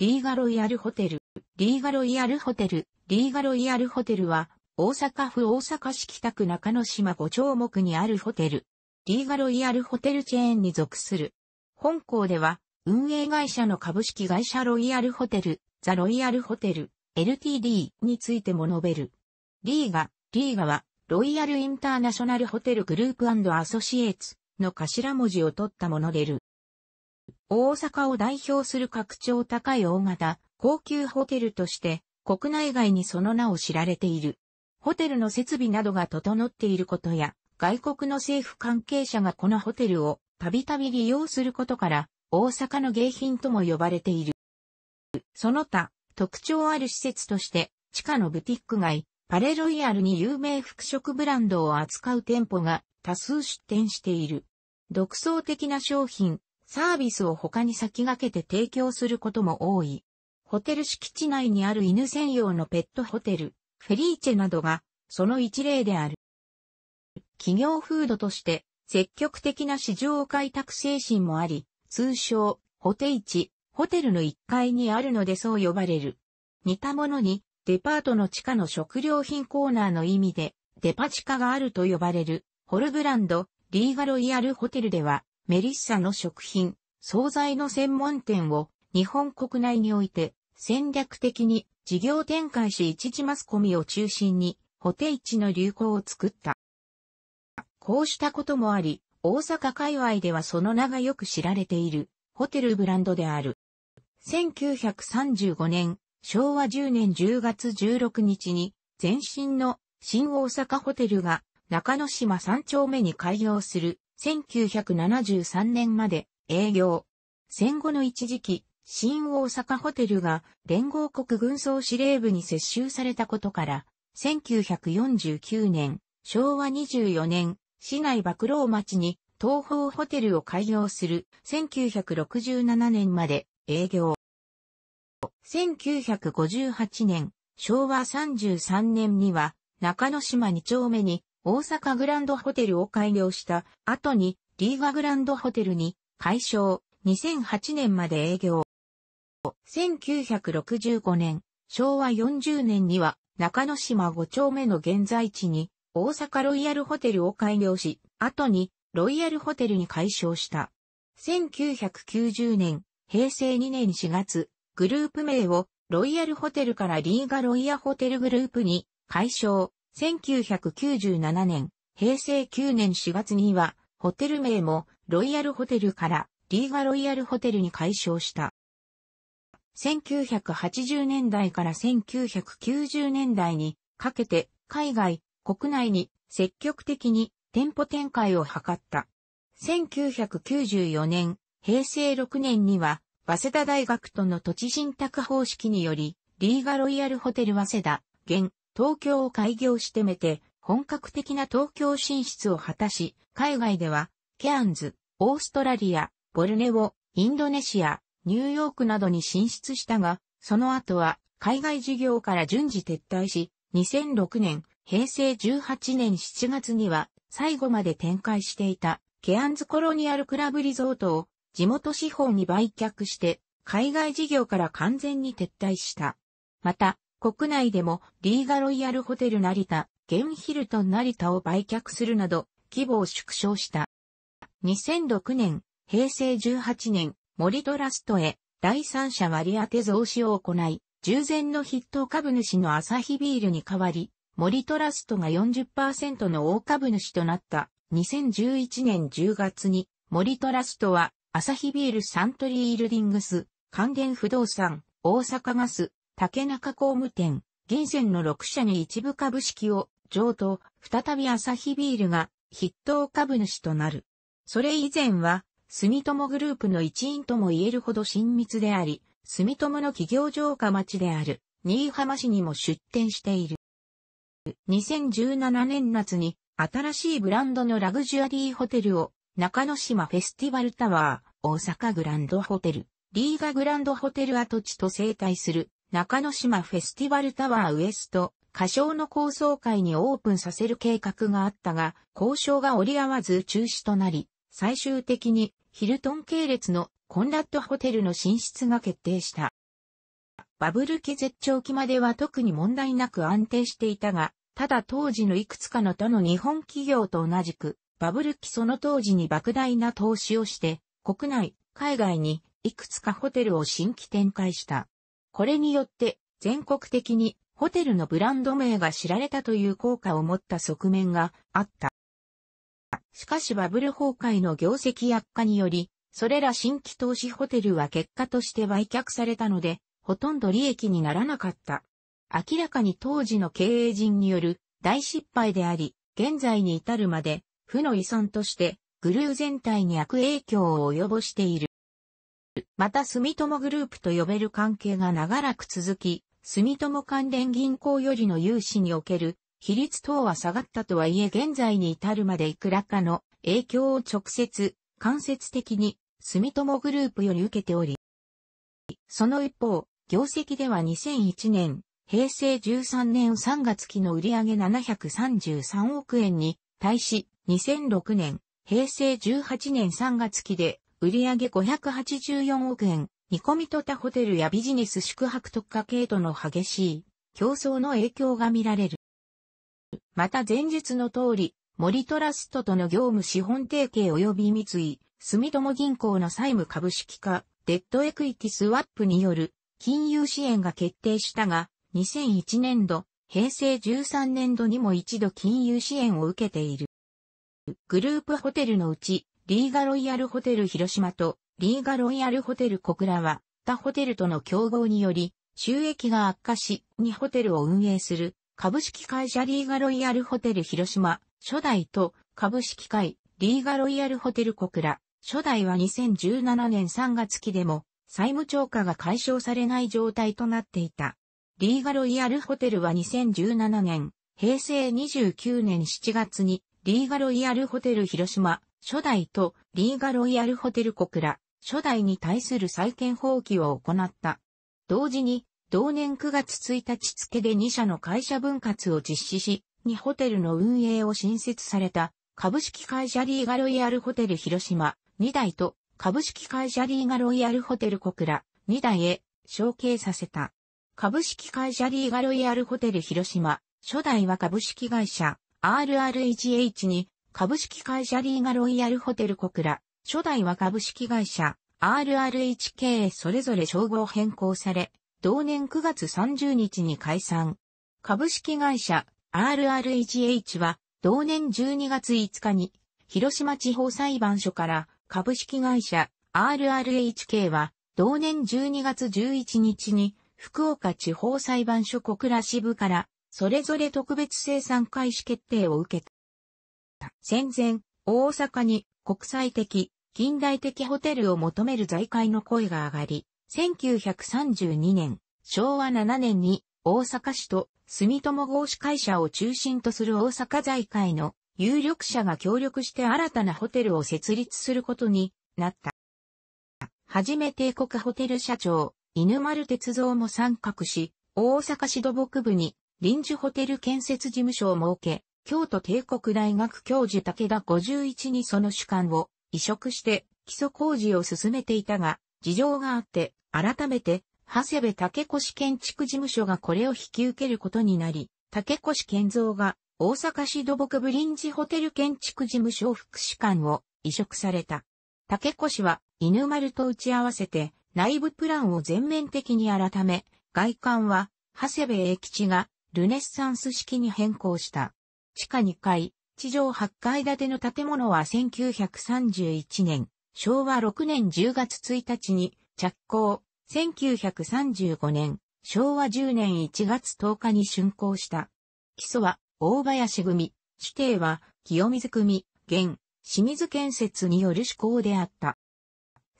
リーガロイヤルホテル、リーガロイヤルホテル、リーガロイヤルホテルは、大阪府大阪市北区中之島五丁目にあるホテル。リーガロイヤルホテルチェーンに属する。本校では、運営会社の株式会社ロイヤルホテル、ザ・ロイヤルホテル、LTD についても述べる。リーガ、リーガは、ロイヤルインターナショナルホテルグループアソシエーツの頭文字を取ったものでる。大阪を代表する格調高い大型、高級ホテルとして、国内外にその名を知られている。ホテルの設備などが整っていることや、外国の政府関係者がこのホテルをたびたび利用することから、大阪の迎賓とも呼ばれている。その他、特徴ある施設として、地下のブティック街、パレロイヤルに有名服飾ブランドを扱う店舗が多数出店している。独創的な商品、サービスを他に先駆けて提供することも多い。ホテル敷地内にある犬専用のペットホテル、フェリーチェなどが、その一例である。企業風土として、積極的な市場開拓精神もあり、通称、ホテイチ、ホテルの1階にあるのでそう呼ばれる。似たものに、デパートの地下の食料品コーナーの意味で、デパ地下があると呼ばれる、ホルブランド、リーガロイヤルホテルでは、メリッサの食品、惣菜の専門店を日本国内において戦略的に事業展開し一時マスコミを中心にホテイチの流行を作った。こうしたこともあり、大阪界隈ではその名がよく知られているホテルブランドである。1935年、昭和10年10月16日に前身の新大阪ホテルが中之島3丁目に開業する1973年まで営業。戦後の一時期、新大阪ホテルが連合国軍総司令部に接収されたことから、1949年、昭和24年、市内曝露町に東方ホテルを開業する1967年まで営業。1958年、昭和33年には中之島2丁目に大阪グランドホテルを開業した後にリーガグランドホテルに改称2008年まで営業。1965年、昭和40年には中之島5丁目の現在地に大阪ロイヤルホテルを開業し、後にロイヤルホテルに改称した。1990年、平成2年4月、グループ名をロイヤルホテルからリーガロイヤホテルグループに改称、1997年、平成9年4月には、ホテル名もロイヤルホテルからリーガロイヤルホテルに改称した。1980年代から1990年代にかけて海外、国内に積極的に店舗展開を図った。1994年、平成6年には、早稲田大学との土地信託方式により、リーガロイヤルホテル早稲田、現、東京を開業してめて、本格的な東京進出を果たし、海外では、ケアンズ、オーストラリア、ボルネオ、インドネシア、ニューヨークなどに進出したが、その後は、海外事業から順次撤退し、2006年、平成18年7月には、最後まで展開していた、ケアンズコロニアルクラブリゾートを、地元資本に売却して、海外事業から完全に撤退した。また、国内でもリーガロイヤルホテル成田、ゲンヒルトン成田を売却するなど、規模を縮小した。2006年、平成18年、森トラストへ、第三者割当増資を行い、従前の筆頭株主のアサヒビールに代わり、森トラストが40%の大株主となった2011年10月に、森トラストは、アサヒビールサントリーイルディングス、関連不動産、大阪ガス、竹中工務店、銀線の6社に一部株式を譲渡、再び朝日ビールが筆頭株主となる。それ以前は、住友グループの一員とも言えるほど親密であり、住友の企業城下町である、新居浜市にも出店している。2017年夏に、新しいブランドのラグジュアリーホテルを、中野島フェスティバルタワー、大阪グランドホテル、リーガグランドホテル跡地と整体する中之島フェスティバルタワーウエスト、歌唱の構想会にオープンさせる計画があったが、交渉が折り合わず中止となり、最終的にヒルトン系列のコンラッドホテルの進出が決定した。バブル期絶頂期までは特に問題なく安定していたが、ただ当時のいくつかの他の日本企業と同じく、バブル期その当時に莫大な投資をして、国内、海外にいくつかホテルを新規展開した。これによって全国的にホテルのブランド名が知られたという効果を持った側面があった。しかしバブル崩壊の業績悪化により、それら新規投資ホテルは結果として売却されたので、ほとんど利益にならなかった。明らかに当時の経営陣による大失敗であり、現在に至るまで、負の依存として、グルー全体に悪影響を及ぼしている。また住友グループと呼べる関係が長らく続き、住友関連銀行よりの融資における比率等は下がったとはいえ現在に至るまでいくらかの影響を直接、間接的に住友グループより受けており、その一方、業績では2001年、平成13年3月期の売上733億円に対し、2006年、平成18年3月期で売上584億円、見込みと他ホテルやビジネス宿泊特化系との激しい競争の影響が見られる。また前述の通り、森トラストとの業務資本提携及び三井、住友銀行の債務株式化、デッドエクイティスワップによる金融支援が決定したが、2001年度、平成13年度にも一度金融支援を受けている。グループホテルのうち、リーガロイヤルホテル広島とリーガロイヤルホテル小倉は、他ホテルとの競合により、収益が悪化し、2ホテルを運営する株式会社リーガロイヤルホテル広島初代と株式会リーガロイヤルホテル小倉初代は2017年3月期でも債務超過が解消されない状態となっていた。リーガロイヤルホテルは2017年、平成29年7月にリーガロイヤルホテル広島初代とリーガロイヤルホテル国ら、初代に対する再建放棄を行った。同時に、同年9月1日付で2社の会社分割を実施し、2ホテルの運営を新設された、株式会社リーガロイヤルホテル広島2代と、株式会社リーガロイヤルホテルクラ、2代へ承継させた。株式会社リーガロイヤルホテル広島、初代は株式会社 RRHH に株式会社リーガロイヤルホテル小倉、初代は株式会社 RRHK へそれぞれ称号変更され、同年9月30日に解散。株式会社 RRHH は同年12月5日に広島地方裁判所から株式会社 RRHK は同年12月11日に福岡地方裁判所小倉支部からそれぞれ特別生産開始決定を受けた。戦前、大阪に国際的、近代的ホテルを求める財界の声が上がり、1932年、昭和7年に大阪市と住友合資会社を中心とする大阪財界の有力者が協力して新たなホテルを設立することになった。はじめ帝国ホテル社長、犬丸鉄造も参画し、大阪市土木部に臨時ホテル建設事務所を設け、京都帝国大学教授武田51にその主管を移植して基礎工事を進めていたが、事情があって、改めて、長谷部竹越建築事務所がこれを引き受けることになり、竹越健造が大阪市土木ブリンジホテル建築事務所福祉館を移植された。竹越は犬丸と打ち合わせて内部プランを全面的に改め、外観は長谷部栄吉がルネッサンス式に変更した。地下2階、地上8階建ての建物は1931年、昭和6年10月1日に着工、1935年、昭和10年1月10日に竣工した。基礎は大林組、指定は清水組、現、清水建設による施行であった。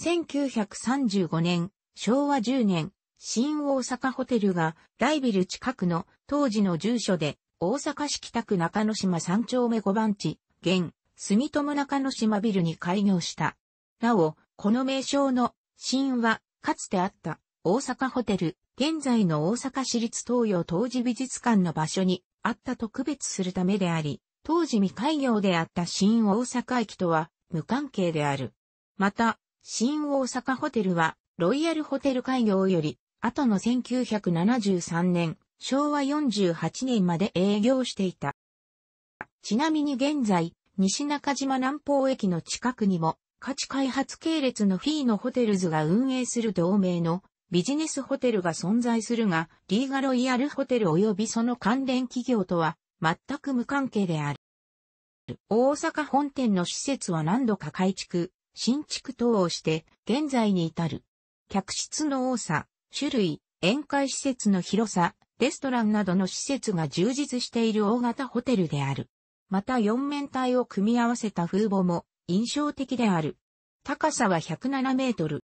1935年、昭和10年、新大阪ホテルが大ビル近くの当時の住所で大阪市北区中之島三丁目五番地、現、住友中之島ビルに開業した。なお、この名称の、新は、かつてあった、大阪ホテル、現在の大阪市立東洋当時美術館の場所にあったと区別するためであり、当時未開業であった新大阪駅とは無関係である。また、新大阪ホテルはロイヤルホテル開業より後の1973年昭和48年まで営業していた。ちなみに現在、西中島南方駅の近くにも、価値開発系列のフィーのホテルズが運営する同盟のビジネスホテルが存在するが、リーガロイヤルホテル及びその関連企業とは全く無関係である。大阪本店の施設は何度か改築、新築等をして、現在に至る。客室の多さ、種類、宴会施設の広さ、レストランなどの施設が充実している大型ホテルである。また四面体を組み合わせた風貌も印象的である。高さは107メートル。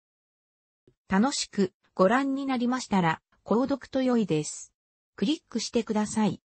楽しくご覧になりましたら、購読と良いです。クリックしてください。